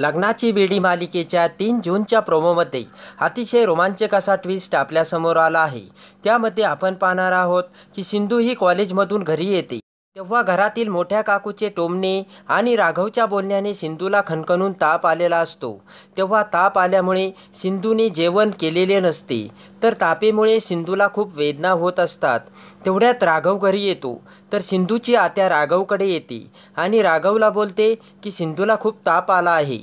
लग्नाची बेडी मालिकेच्या तीन जूनच्या प्रोमोमध्ये अतिशय रोमांचक असा ट्विस्ट आपल्यासमोर आला आहे त्यामध्ये आपण पाहणार आहोत की सिंधू ही कॉलेजमधून घरी येते तेव्हा घरातील मोठ्या काकूचे टोमणे आणि राघवच्या बोलण्याने सिंधूला खणखणून ताप आलेला असतो तेव्हा ताप आल्यामुळे सिंधूने जेवण केलेले नसते तर तापेमुळे सिंधूला खूप वेदना होत असतात तेवढ्यात राघव घरी येतो तर सिंधूची आत्या राघवकडे येते आणि राघवला बोलते की सिंधूला खूप ताप आला आहे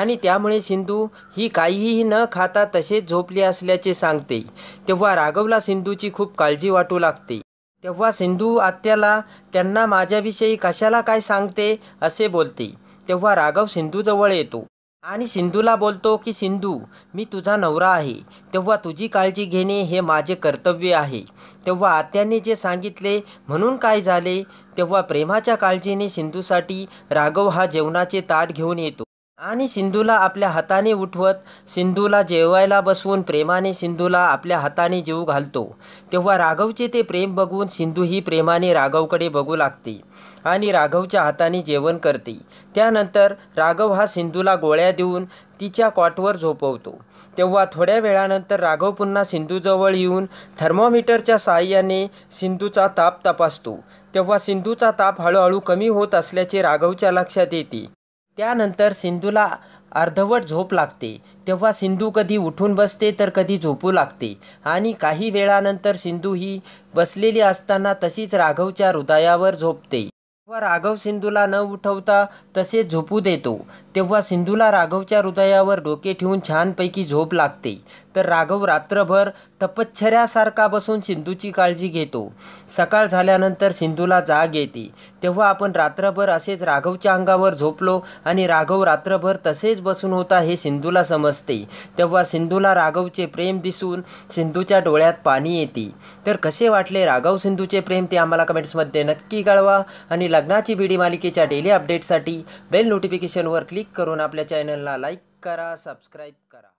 आणि त्यामुळे सिंधू ही काहीही न खाता तसेच झोपली असल्याचे सांगते तेव्हा राघवला सिंधूची खूप काळजी वाटू लागते तेव्हा सिंधू आत्याला त्यांना माझ्याविषयी कशाला काय सांगते असे बोलते तेव्हा राघव सिंधूजवळ येतो आणि सिंधूला बोलतो की सिंधू मी तुझा नवरा आहे तेव्हा तुझी काळजी घेणे हे माझे कर्तव्य आहे तेव्हा आत्याने जे सांगितले म्हणून काय झाले तेव्हा प्रेमाच्या काळजीने सिंधूसाठी राघव हा जेवणाचे ताट घेऊन येतो आणि सिंधूला आपल्या हाताने उठवत सिंधूला जेवायला बसवून प्रेमाने सिंधूला आपल्या हाताने जीव घालतो तेव्हा राघवचे ते प्रेम बघून सिंधू ही प्रेमाने राघवकडे बघू लागते आणि राघवच्या हाताने जेवण करते त्यानंतर राघव हा सिंधूला गोळ्या देऊन तिच्या कॉटवर झोपवतो तेव्हा थोड्या वेळानंतर राघव पुन्हा सिंधूजवळ येऊन थर्मोमीटरच्या सहाय्याने सिंधूचा ताप तपासतो तेव्हा सिंधूचा ताप हळूहळू कमी होत असल्याचे राघवच्या लक्षात येते त्यानंतर सिंधूला अर्धवट झोप लागते तेव्हा सिंधू कधी उठून बसते तर कधी झोपू लागते आणि काही वेळानंतर सिंधू ही बसलेली असताना तशीच राघवच्या हृदयावर झोपते जेव्हा राघव सिंधूला न उठवता तसे झोपू देतो तेव्हा सिंधूला राघवच्या हृदयावर डोके ठेवून छानपैकी झोप लागते तर राघव रात्रभर तपश्चर्यासारखा बसून सिंधूची काळजी घेतो सकाळ झाल्यानंतर सिंधूला जाग येते तेव्हा आपण रात्रभर असेच राघवच्या अंगावर झोपलो आणि राघव रात्रभर तसेच बसून होता हे सिंधूला समजते तेव्हा सिंधूला राघवचे प्रेम दिसून सिंधूच्या डोळ्यात पाणी येते तर कसे वाटले राघव सिंधूचे प्रेम ते आम्हाला कमेंट्समध्ये नक्की कळवा आणि लग्नाची बीडी मालिकेच्या डेली अपडेटसाठी बेल नोटिफिकेशनवर क्लिक करून आपल्या चॅनलला लाईक करा सबस्क्राईब करा